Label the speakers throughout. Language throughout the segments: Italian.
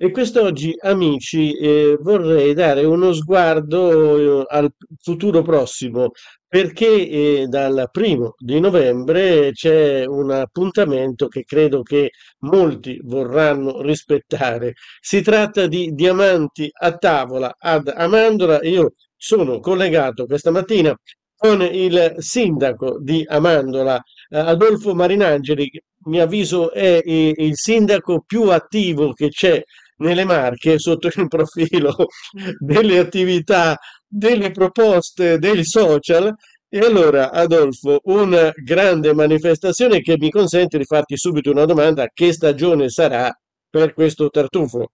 Speaker 1: E quest'oggi, amici, eh, vorrei dare uno sguardo eh, al futuro prossimo, perché eh, dal primo di novembre c'è un appuntamento che credo che molti vorranno rispettare. Si tratta di Diamanti a tavola ad Amandola. Io sono collegato questa mattina con il sindaco di Amandola, eh, Adolfo Marinangeli, Mi avviso è eh, il sindaco più attivo che c'è nelle Marche sotto il profilo mm. delle attività, delle proposte, dei social. E allora, Adolfo, una grande manifestazione che mi consente di farti subito una domanda: che stagione sarà per questo tartufo?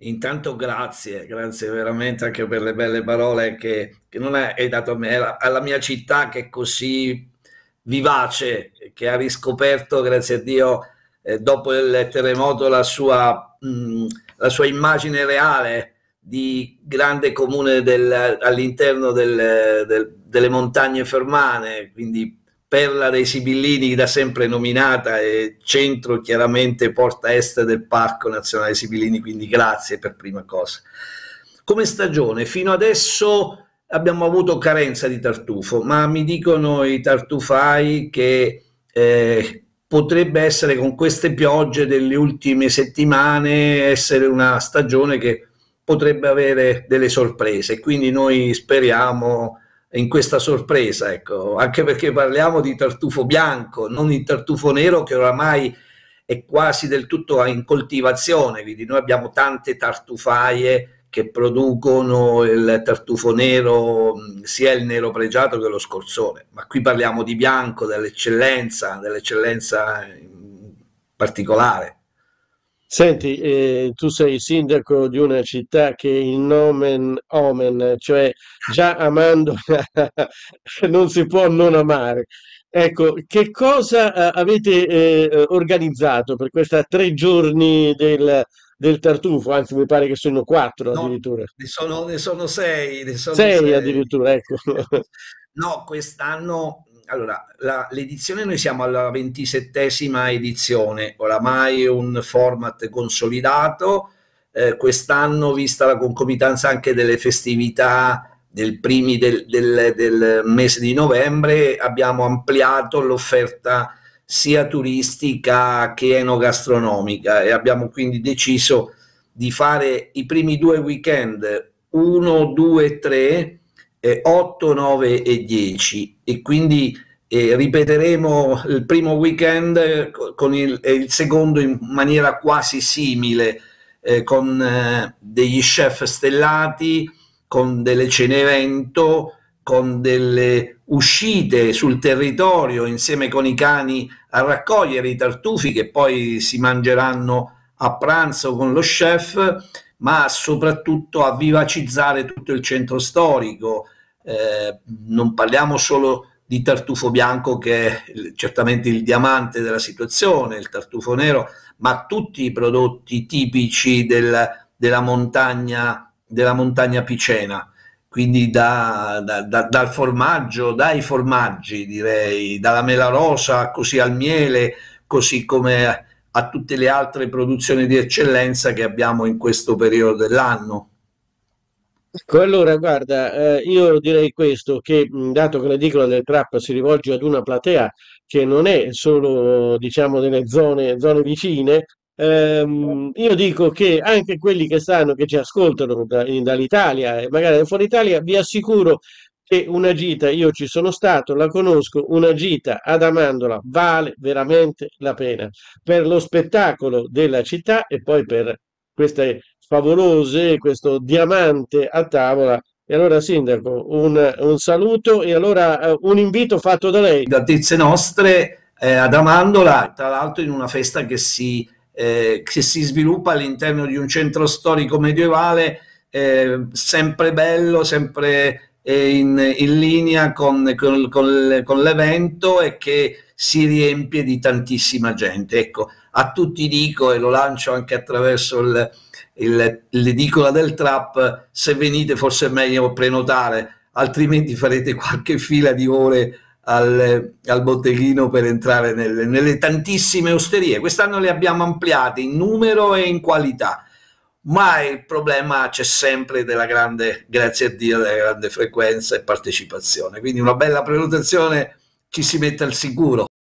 Speaker 2: Intanto grazie, grazie veramente anche per le belle parole che, che non hai dato a me, alla, alla mia città che è così vivace, che ha riscoperto, grazie a Dio, eh, dopo il terremoto la sua, mh, mm, la sua immagine reale di grande comune del, all'interno del, del, delle montagne fermane, quindi perla dei Sibillini da sempre nominata e centro chiaramente porta est del Parco Nazionale Sibillini, quindi grazie per prima cosa. Come stagione, fino adesso abbiamo avuto carenza di tartufo, ma mi dicono i tartufai che eh, potrebbe essere con queste piogge delle ultime settimane essere una stagione che potrebbe avere delle sorprese quindi noi speriamo in questa sorpresa ecco anche perché parliamo di tartufo bianco non di tartufo nero che oramai è quasi del tutto in coltivazione quindi noi abbiamo tante tartufaie che producono il tartufo nero, sia il nero pregiato che lo scorzone, ma qui parliamo di bianco, dell'eccellenza, dell'eccellenza particolare.
Speaker 1: Senti, eh, tu sei sindaco di una città che in nomen omen, cioè già amando non si può non amare. Ecco, che cosa eh, avete eh, organizzato per questi tre giorni del, del tartufo, anzi mi pare che sono quattro no, addirittura. Ne
Speaker 2: sono, ne sono sei. Ne sono sei, sei,
Speaker 1: addirittura, ecco.
Speaker 2: No, quest'anno, allora, la, l'edizione, noi siamo alla ventisettesima edizione, oramai un format consolidato, eh, quest'anno, vista la concomitanza anche delle festività del primi del, del, del mese di novembre, abbiamo ampliato l'offerta sia turistica che enogastronomica e abbiamo quindi deciso di fare i primi due weekend 1, 2, 3, 8, 9 e 10 e quindi eh, ripeteremo il primo weekend con il, il secondo in maniera quasi simile eh, con eh, degli chef stellati, con delle cene evento, con delle uscite sul territorio insieme con i cani a raccogliere i tartufi che poi si mangeranno a pranzo con lo chef, ma soprattutto a vivacizzare tutto il centro storico. Eh, non parliamo solo di tartufo bianco che è certamente il diamante della situazione, il tartufo nero, ma tutti i prodotti tipici del, della, montagna, della montagna picena quindi da, da, da, dal formaggio, dai formaggi direi, dalla mela rosa così al miele, così come a tutte le altre produzioni di eccellenza che abbiamo in questo periodo dell'anno.
Speaker 1: Ecco, allora guarda, eh, io direi questo, che dato che l'edicola del Trap si rivolge ad una platea che non è solo diciamo delle zone, zone vicine, Ehm, io dico che anche quelli che stanno, che ci ascoltano da, in, dall'Italia e magari fuori Italia, vi assicuro che una gita, io ci sono stato, la conosco, una gita ad Amandola vale veramente la pena per lo spettacolo della città e poi per queste favolose, questo diamante a tavola e allora, Sindaco, un, un, saluto e allora eh, un invito fatto da lei. Da Tezze Nostre eh, ad Amandola,
Speaker 2: tra l'altro in una festa che si eh, che si sviluppa all'interno di un centro storico medievale eh, sempre bello, sempre eh, in, in, linea con, con, con l'evento e che si riempie di tantissima gente. Ecco, a tutti dico, e lo lancio anche attraverso l'edicola del trap, se venite forse è meglio prenotare, altrimenti farete qualche fila di ore al, al botteghino per entrare nelle, nelle tantissime osterie. Quest'anno le abbiamo ampliate in numero e in qualità ma il problema c'è sempre della grande, grazie a Dio, della grande frequenza e partecipazione. Quindi una bella prenotazione ci si mette al sicuro.